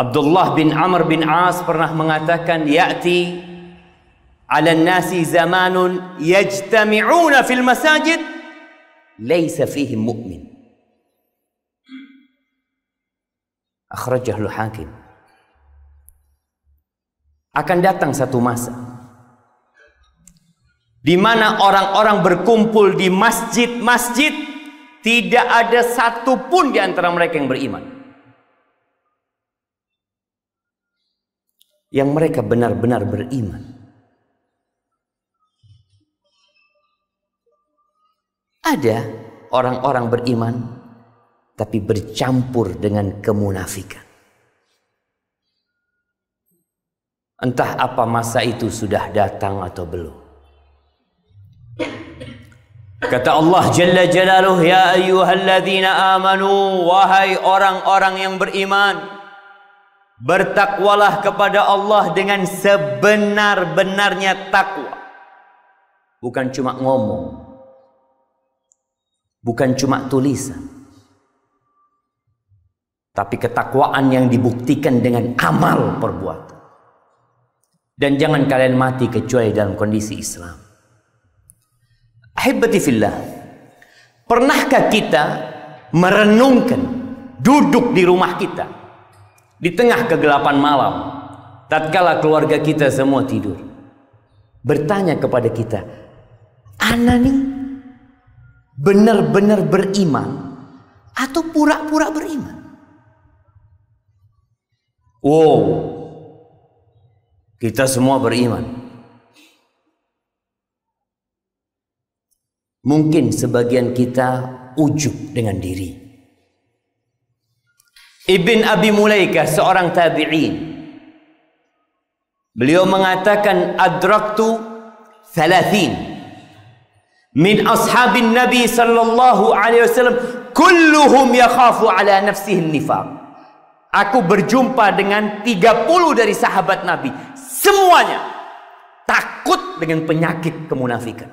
Abdullah bin Amr bin As pernah mengatakan ya'ti 'ala nasi zamanun yajtami'una fil masajid laysa fihim mu'min. Akhrajahu Hakim. Akan datang satu masa di mana orang-orang berkumpul di masjid-masjid tidak ada satupun di antara mereka yang beriman. yang mereka benar-benar beriman. Ada orang-orang beriman tapi bercampur dengan kemunafikan. Entah apa masa itu sudah datang atau belum. Kata Allah Jalla Jalaluh Ya ayyuhalladzina amanu Wahai orang-orang yang beriman Bertakwalah kepada Allah dengan sebenar-benarnya takwa. Bukan cuma ngomong. Bukan cuma tulisan. Tapi ketakwaan yang dibuktikan dengan amal perbuatan. Dan jangan kalian mati kecuali dalam kondisi Islam. Ahibati fillah. Pernahkah kita merenungkan duduk di rumah kita di tengah kegelapan malam tatkala keluarga kita semua tidur bertanya kepada kita Ana nih benar-benar beriman atau pura-pura beriman Wow oh, kita semua beriman Mungkin sebagian kita ujub dengan diri Ibn Abi Mulaikah seorang tabi'in beliau mengatakan adraktu 30 min ashabin nabi sallallahu alaihi wasallam kulluhum yakhafu ala nafsihi nifaq aku berjumpa dengan 30 dari sahabat nabi semuanya takut dengan penyakit kemunafikan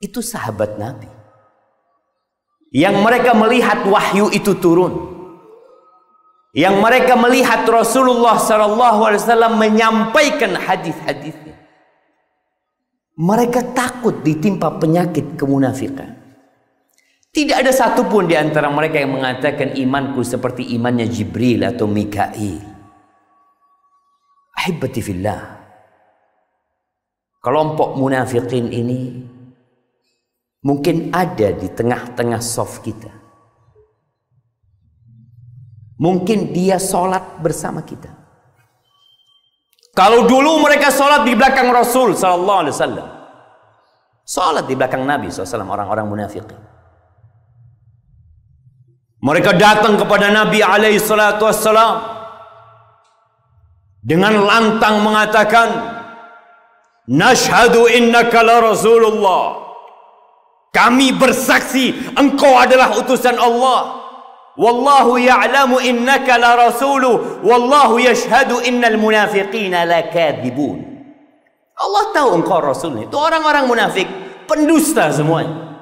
itu sahabat nabi yang mereka melihat wahyu itu turun yang mereka melihat Rasulullah SAW menyampaikan hadis-hadisnya mereka takut ditimpa penyakit kemunafikan tidak ada satupun di antara mereka yang mengatakan imanku seperti imannya Jibril atau Mikail. Ahibati fillah. Kelompok munafikin ini mungkin ada di tengah-tengah soft kita. Mungkin dia sholat bersama kita. Kalau dulu mereka sholat di belakang Rasul Sallallahu Alaihi Wasallam, sholat di belakang Nabi SAW orang-orang munafik. Mereka datang kepada Nabi alaihi salatu wassalam dengan lantang mengatakan, "Nashhadu innaka la Rasulullah." Kami bersaksi engkau adalah utusan Allah. Wallahu ya'lamu innaka la rasuluh wallahu yashhadu innal munafiqina lakadzibun. Allah tahu engkau rasulnya. Itu orang-orang munafik, pendusta semuanya.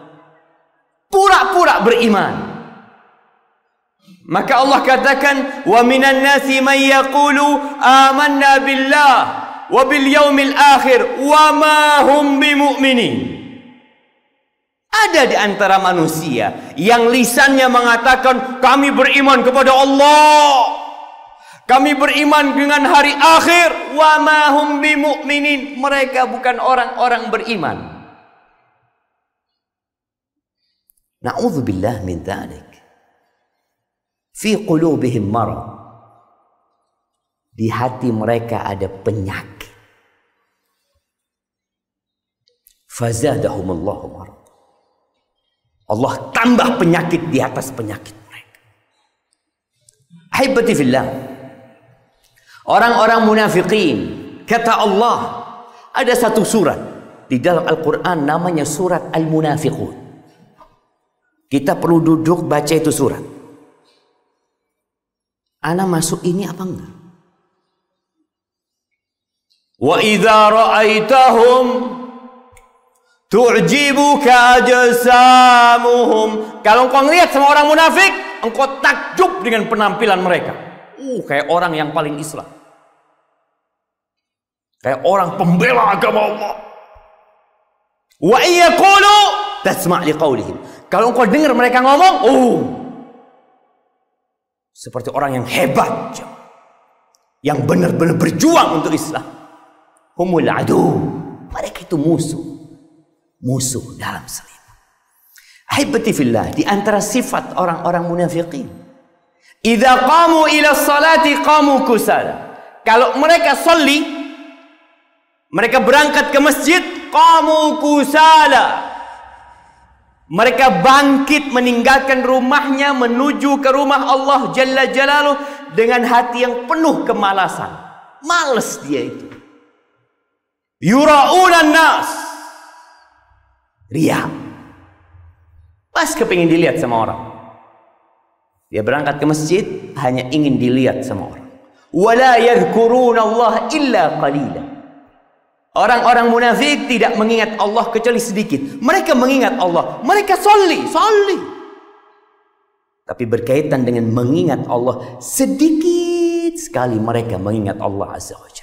Pura-pura beriman. Maka Allah katakan wa minan nasi man yaqulu amanna billah wa bil yaumil akhir wa ma hum bimu'minin ada di antara manusia yang lisannya mengatakan kami beriman kepada Allah. Kami beriman dengan hari akhir wa ma hum bimumin. Mereka bukan orang-orang beriman. Na'udzubillah min dzalik. Fi qulubihim marad. Di hati mereka ada penyakit. Fazadahum Allah marad. Allah tambah penyakit di atas penyakit mereka. fillah. Orang-orang munafikin. Kata Allah. Ada satu surat. Di dalam Al-Quran namanya surat Al-Munafiqun. Kita perlu duduk baca itu surat. Anak masuk ini apa enggak? Wa idza ra'aitahum Tu'jibuka ajsamuhum. Kalau engkau ngelihat sama orang munafik, engkau takjub dengan penampilan mereka. Uh, kayak orang yang paling Islam. Kayak orang pembela agama Allah. Wa iyaqulu tasma' liqaulihim. Kalau engkau dengar mereka ngomong, uh seperti orang yang hebat yang benar-benar berjuang untuk Islam. Humul adu. Mereka itu musuh musuh dalam selimut. Ahibati fillah, di antara sifat orang-orang munafikin. Idza qamu ila salati qamu kusala. Kalau mereka soli, mereka berangkat ke masjid, qamu kusala. Mereka bangkit meninggalkan rumahnya menuju ke rumah Allah Jalla Jalaluh dengan hati yang penuh kemalasan. Males dia itu. Yura'unan nas Ria. Pas kepingin dilihat sama orang. Dia berangkat ke masjid hanya ingin dilihat sama orang. Wala yadhkurun Allah illa qalila. Orang-orang munafik tidak mengingat Allah kecuali sedikit. Mereka mengingat Allah. Mereka soli, soli. Tapi berkaitan dengan mengingat Allah sedikit sekali mereka mengingat Allah Azza wa